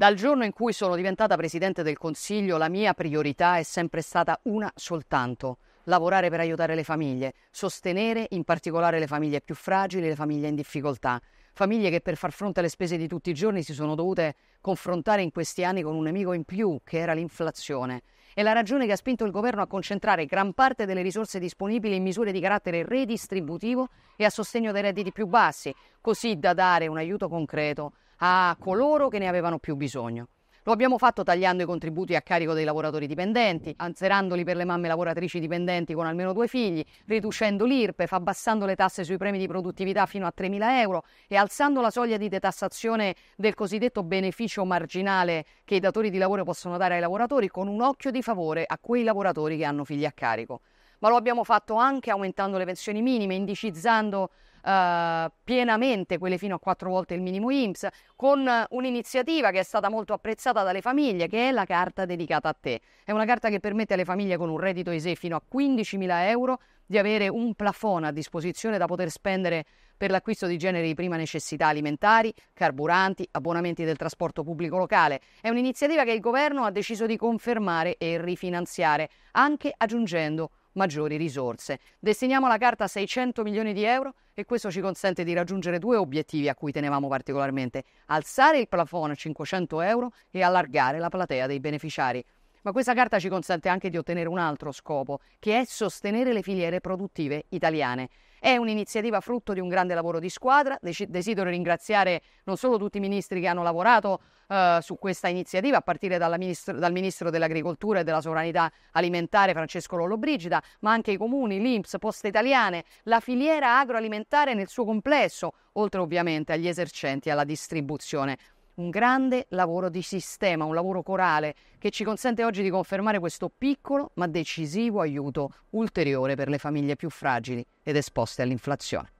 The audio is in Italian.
Dal giorno in cui sono diventata Presidente del Consiglio la mia priorità è sempre stata una soltanto, lavorare per aiutare le famiglie, sostenere in particolare le famiglie più fragili, le famiglie in difficoltà, famiglie che per far fronte alle spese di tutti i giorni si sono dovute confrontare in questi anni con un nemico in più che era l'inflazione. È la ragione che ha spinto il governo a concentrare gran parte delle risorse disponibili in misure di carattere redistributivo e a sostegno dei redditi più bassi, così da dare un aiuto concreto a coloro che ne avevano più bisogno. Lo abbiamo fatto tagliando i contributi a carico dei lavoratori dipendenti, anzerandoli per le mamme lavoratrici dipendenti con almeno due figli, riducendo l'IRPEF, abbassando le tasse sui premi di produttività fino a 3.000 euro e alzando la soglia di detassazione del cosiddetto beneficio marginale che i datori di lavoro possono dare ai lavoratori con un occhio di favore a quei lavoratori che hanno figli a carico ma lo abbiamo fatto anche aumentando le pensioni minime, indicizzando eh, pienamente quelle fino a quattro volte il minimo IMSS, con un'iniziativa che è stata molto apprezzata dalle famiglie, che è la carta dedicata a te. È una carta che permette alle famiglie con un reddito ISE fino a 15.000 euro di avere un plafond a disposizione da poter spendere per l'acquisto di generi di prima necessità alimentari, carburanti, abbonamenti del trasporto pubblico locale. È un'iniziativa che il governo ha deciso di confermare e rifinanziare, anche aggiungendo maggiori risorse. Destiniamo alla carta 600 milioni di euro e questo ci consente di raggiungere due obiettivi a cui tenevamo particolarmente, alzare il plafond a 500 euro e allargare la platea dei beneficiari. Ma questa carta ci consente anche di ottenere un altro scopo, che è sostenere le filiere produttive italiane. È un'iniziativa frutto di un grande lavoro di squadra. Desidero ringraziare non solo tutti i ministri che hanno lavorato eh, su questa iniziativa, a partire ministro, dal ministro dell'Agricoltura e della Sovranità Alimentare Francesco Lollobrigida, ma anche i comuni, l'INPS, Poste Italiane, la filiera agroalimentare nel suo complesso, oltre ovviamente agli esercenti e alla distribuzione un grande lavoro di sistema, un lavoro corale che ci consente oggi di confermare questo piccolo ma decisivo aiuto ulteriore per le famiglie più fragili ed esposte all'inflazione.